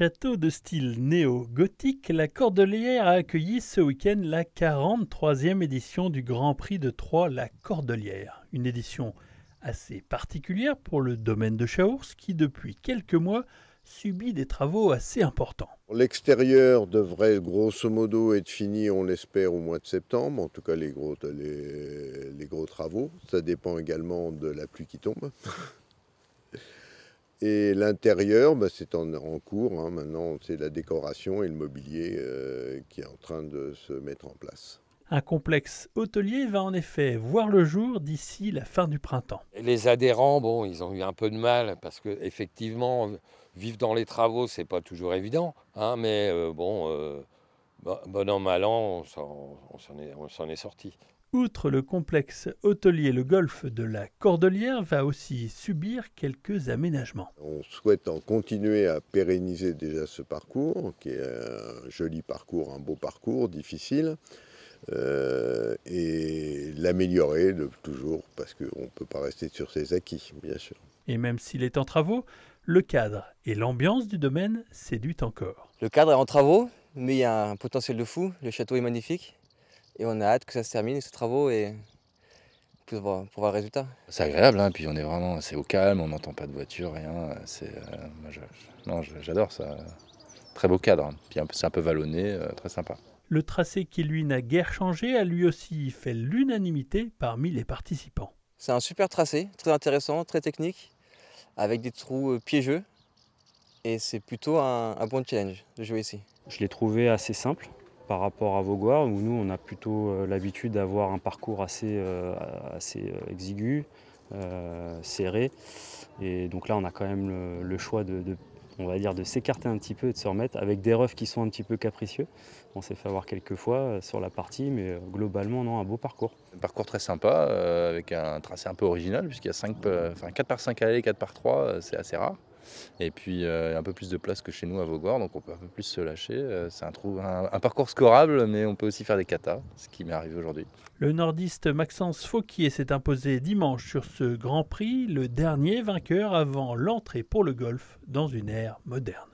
château de style néo-gothique, la Cordelière a accueilli ce week-end la 43e édition du Grand Prix de Troyes La Cordelière. Une édition assez particulière pour le domaine de Chaours qui, depuis quelques mois, subit des travaux assez importants. L'extérieur devrait grosso modo être fini, on l'espère, au mois de septembre, en tout cas les gros, les gros travaux. Ça dépend également de la pluie qui tombe. Et l'intérieur, bah, c'est en, cours. Hein. Maintenant, c'est la décoration et le mobilier euh, qui est en train de se mettre en place. Un complexe hôtelier va en effet voir le jour d'ici la fin du printemps. les adhérents, bon, ils ont eu un peu de mal parce que effectivement, vivre dans les travaux, c'est pas toujours évident. Hein, mais euh, bon, euh, bon an, mal an, on s'en est, sorti. Outre le complexe hôtelier, le golfe de la Cordelière va aussi subir quelques aménagements. On souhaite en continuer à pérenniser déjà ce parcours, qui est un joli parcours, un beau parcours, difficile, euh, et l'améliorer toujours, parce qu'on ne peut pas rester sur ses acquis, bien sûr. Et même s'il est en travaux, le cadre et l'ambiance du domaine séduit encore. Le cadre est en travaux, mais il y a un potentiel de fou. Le château est magnifique et on a hâte que ça se termine, ces travaux, et pour voir, le résultat. C'est agréable, hein, puis on est vraiment c'est au calme, on n'entend pas de voiture, rien. Euh, j'adore ça. Très beau cadre, hein, c'est un peu vallonné, euh, très sympa. Le tracé qui, lui, n'a guère changé, a lui aussi fait l'unanimité parmi les participants. C'est un super tracé, très intéressant, très technique, avec des trous euh, piégeux, et c'est plutôt un bon challenge de jouer ici. Je l'ai trouvé assez simple par rapport à Vaugoire, où nous, on a plutôt euh, l'habitude d'avoir un parcours assez, euh, assez euh, exigu, serré. Et donc là, on a quand même le, choix de, on va dire, de s'écarter un petit peu et de se remettre avec des refs qui sont un petit peu capricieux. On s'est fait avoir quelques fois sur la partie, mais globalement, non, un beau parcours. Un parcours très sympa, avec un tracé un peu original, puisqu'il y a 5, 4 par 5 allées, 4 par 3, c'est assez rare. Et puis euh, un peu plus de place que chez nous à Vaugoir, donc on peut un peu plus se lâcher. Euh, c'est un, un, parcours scorable, mais on peut aussi faire des katas, ce qui m'est arrivé aujourd'hui. Le nordiste Maxence Fauquier s'est imposé dimanche sur ce Grand Prix, le dernier vainqueur avant l'entrée pour le golf dans une ère moderne.